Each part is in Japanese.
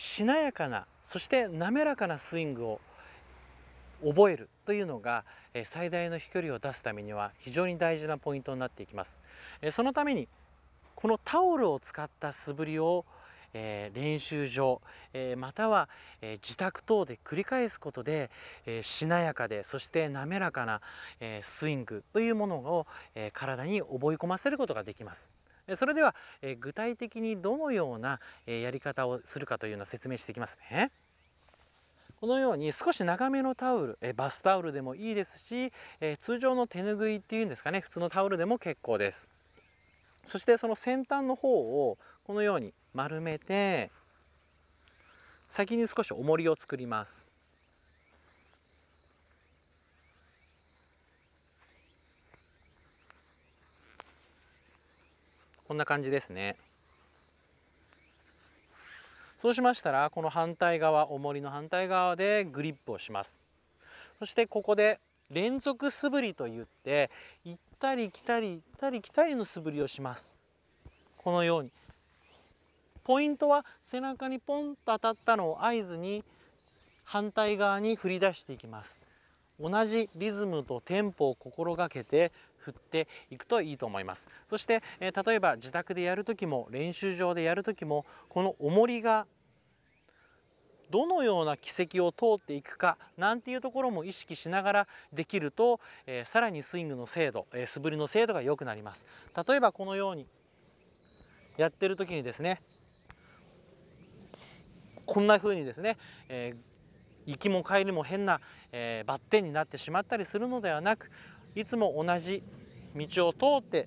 しなやかなそして滑らかなスイングを覚えるというのが最大の飛距離を出すためには非常に大事なポイントになっていきますそのためにこのタオルを使った素振りを練習場または自宅等で繰り返すことでしなやかでそして滑らかなスイングというものを体に覚え込ませることができますそれでは、え具体的にどのような、えやり方をするかというのを説明していきますね。このように少し長めのタオル、えバスタオルでもいいですし、え通常の手ぬぐいっていうんですかね普通のタオルでも結構です。そしてその先端の方をこのように丸めて先に少し重りを作ります。こんな感じですねそうしましたらこの反対側重りの反対側でグリップをしますそしてここで連続素振りといって行ったり来たり行ったり来たりの素振りをしますこのようにポイントは背中にポンと当たったのを合図に反対側に振り出していきます同じリズムとテンポを心がけて振っていくといいと思いますそして、え例えば自宅でやる時も練習場でやる時もこの重りがどのような軌跡を通っていくかなんていうところも意識しながらできると、えさらにスイングの精度、え素振りの精度が良くなります例えばこのようにやってる時にですねこんな風にですね、えー、行きも帰りも変な、えー、バッテンになってしまったりするのではなくいつも同じ道を通って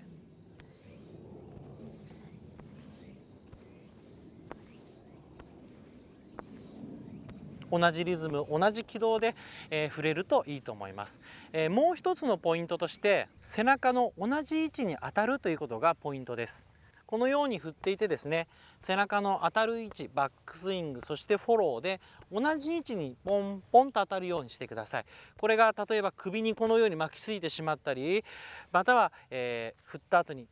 同じリズム同じ軌道で、えー、触れるといいと思います、えー、もう一つのポイントとして背中の同じ位置に当たるということがポイントですこのように振っていてですね背中の当たる位置バックスイングそしてフォローで同じ位置にポンポンと当たるようにしてくださいこれが例えば首にこのように巻きついてしまったりまたは、えー、振った後に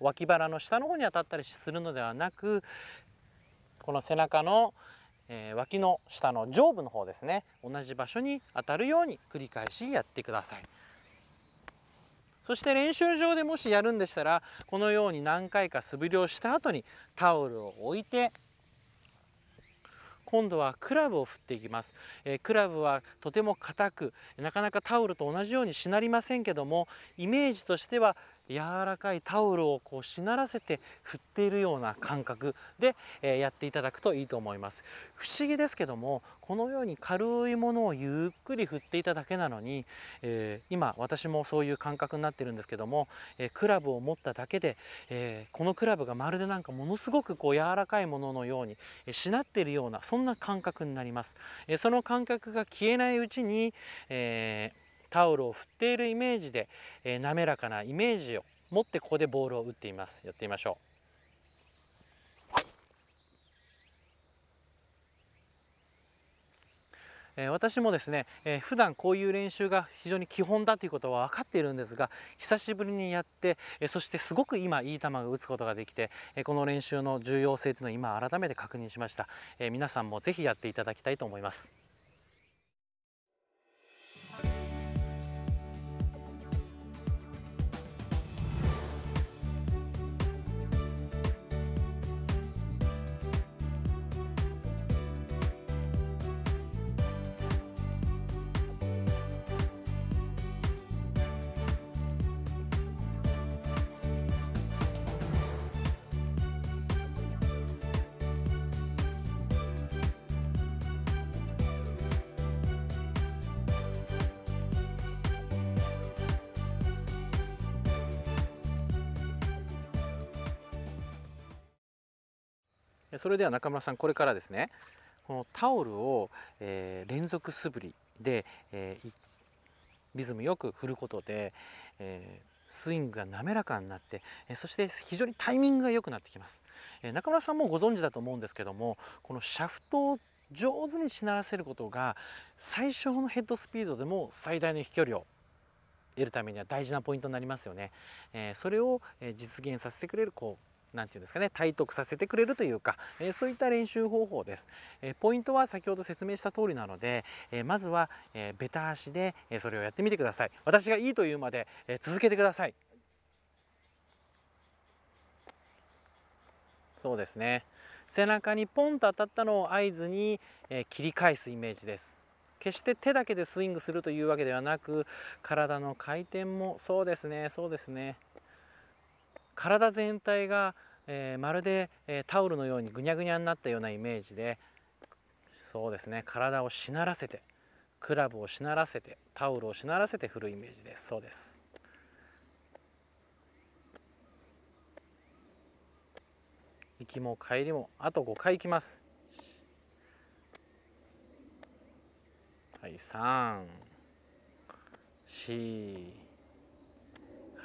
脇腹の下の方に当たったりするのではなくこの背中の、えー、脇の下の上部の方ですね同じ場所に当たるように繰り返しやってください。そして練習場でもしやるんでしたらこのように何回か素振りをした後にタオルを置いて今度はクラブを振っていきます、えー、クラブはとても硬くなかなかタオルと同じようにしなりませんけどもイメージとしては柔らかいタオルをこうしならせて振っているような感覚で、えやっていただくといいと思います不思議ですけどもこのように軽いものをゆっくり振っていただけなのに、えー、今私もそういう感覚になってるんですけども、えー、クラブを持っただけで、えー、このクラブがまるでなんかものすごくこう柔らかいもののように、えしなっているようなそんな感覚になります、えその感覚が消えないうちに、えータオルを振っているイメージで、えー、滑らかなイメージを持ってここでボールを打っていますやってみましょうえ私もですね、えー、普段こういう練習が非常に基本だということは分かっているんですが久しぶりにやって、えそしてすごく今いい球を打つことができて、えこの練習の重要性というのを今改めて確認しました、え皆さんもぜひやっていただきたいと思います。それでは中村さんこれからですねこのタオルを、えー、連続素振りで、えー、リズムよく振ることで、えー、スイングが滑らかになって、えそして非常にタイミングが良くなってきます、え中村さんもご存知だと思うんですけどもこのシャフトを上手にしならせることが最小のヘッドスピードでも最大の飛距離を得るためには大事なポイントになりますよね、えそれを実現させてくれるこう何て言うんですかね体得させてくれるというか、えー、そういった練習方法です、えー、ポイントは先ほど説明した通りなので、えー、まずは、えベタ足で、えそれをやってみてください私がいいというまで、え続けてくださいそうですね背中にポンと当たったのを合図に、え切り返すイメージです決して手だけでスイングするというわけではなく体の回転もそうですねそうですね体全体が、えー、まるで、えタオルのようにぐにゃぐにゃになったようなイメージでそうですね体をしならせてクラブをしならせてタオルをしならせて振るイメージですそうです行きも帰りもあと5回いきますはい3 4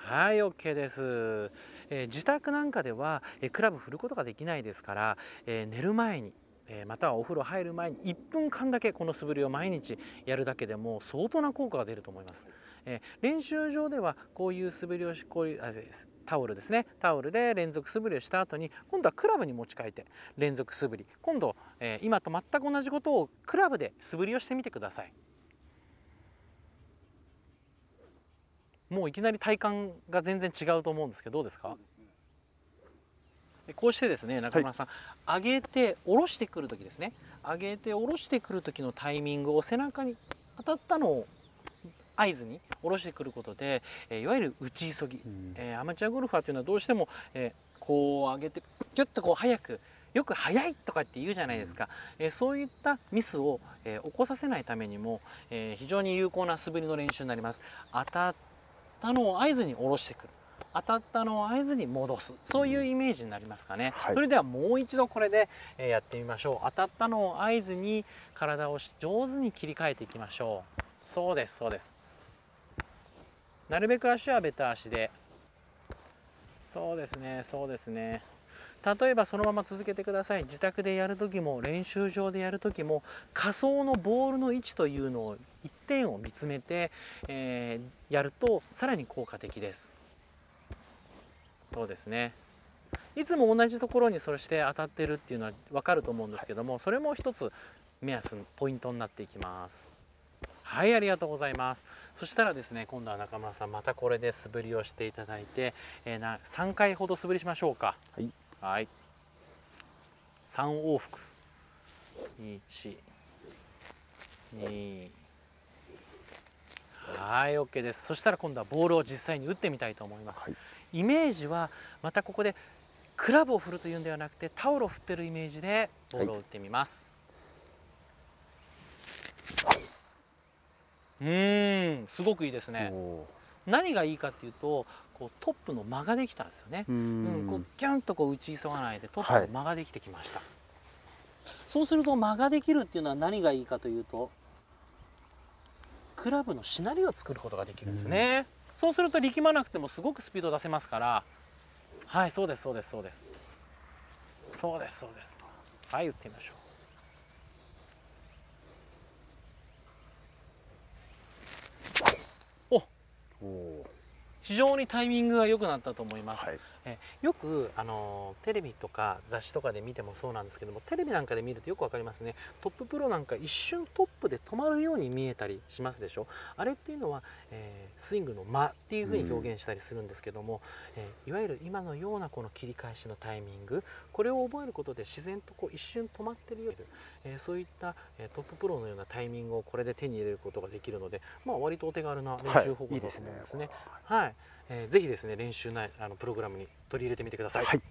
はい OK ですえー、自宅なんかでは、えー、クラブ振ることができないですから、えー、寝る前にえまたはお風呂入る前に1分間だけこの素振りを毎日やるだけでも相当な効果が出ると思います、え練習場ではこういう素振りをしこういうあれですタオルですねタオルで連続素振りをした後に今度はクラブに持ち替えて連続素振り今度、え今と全く同じことをクラブで素振りをしてみてくださいもういきなり体感が全然違うと思うんですけどどうですかこうしてですね中村さん、はい、上げて下ろしてくる時ですね上げて下ろしてくる時のタイミングを背中に当たったのを合図に下ろしてくることで、えいわゆる打ち急ぎ、うん、えー、アマチュアゴルファーというのはどうしても、えー、こう上げてぎゅっとこう早くよく速いとかって言うじゃないですか、うん、えー、そういったミスを、え起こさせないためにも、え非常に有効な素振りの練習になります。当たっったのを合図に下ろしてくる当たったのを合図に戻すそういうイメージになりますかね、はい、それではもう一度これでやってみましょう当たったのを合図に体を上手に切り替えていきましょうそうですそうですなるべく足はベタ足でそうですねそうですね例えばそのまま続けてください自宅でやる時も練習場でやる時も仮想のボールの位置というのを一点を見つめて、えー、やるとさらに効果的ですそうですねいつも同じところにそして当たってるっていうのは分かると思うんですけどもそれも一つ目安ポイントになっていきますはいありがとうございますそしたらですね今度は中村さんまたこれで素振りをしていただいて、えー、な3回ほど素振りしましょうか、はいはい3往復1はい OK ですそしたら今度はボールを実際に打ってみたいと思います、はい、イメージはまたここでクラブを振るというんではなくてタオルを振ってるイメージでボールを打ってみます、はい、うんすごくいいですね何がいいかっていうとこうトップの間ができたんですよね。うんうんこうギャンとこう打ち急がないでトップの間ができてきました、はい、そうすると間ができるっていうのは何がいいかというとクラブのしなりを作ることができるんですね。うん、そうすると力まなくてもすごくスピード出せますから、はいそうですそうですそうです。そうですそうです。はい打ってみましょう。お。お非常にタイミングが良くなったと思います、はい、えよくあのテレビとか雑誌とかで見てもそうなんですけどもテレビなんかで見るとよく分かりますねトッププロなんか一瞬トップで止まるように見えたりしますでしょあれっていうのは、えー、スイングの間っていうふうに表現したりするんですけども、うん、えー、いわゆる今のようなこの切り返しのタイミングこれを覚えることで自然とこう一瞬止まってるような、えー、そういった、えトッププロのようなタイミングをこれで手に入れることができるので、まあ、割とお手軽な練習方法だと思うんですね。はい、いいですねはいえー、ぜひですね練習内あのプログラムに取り入れてみてください。はい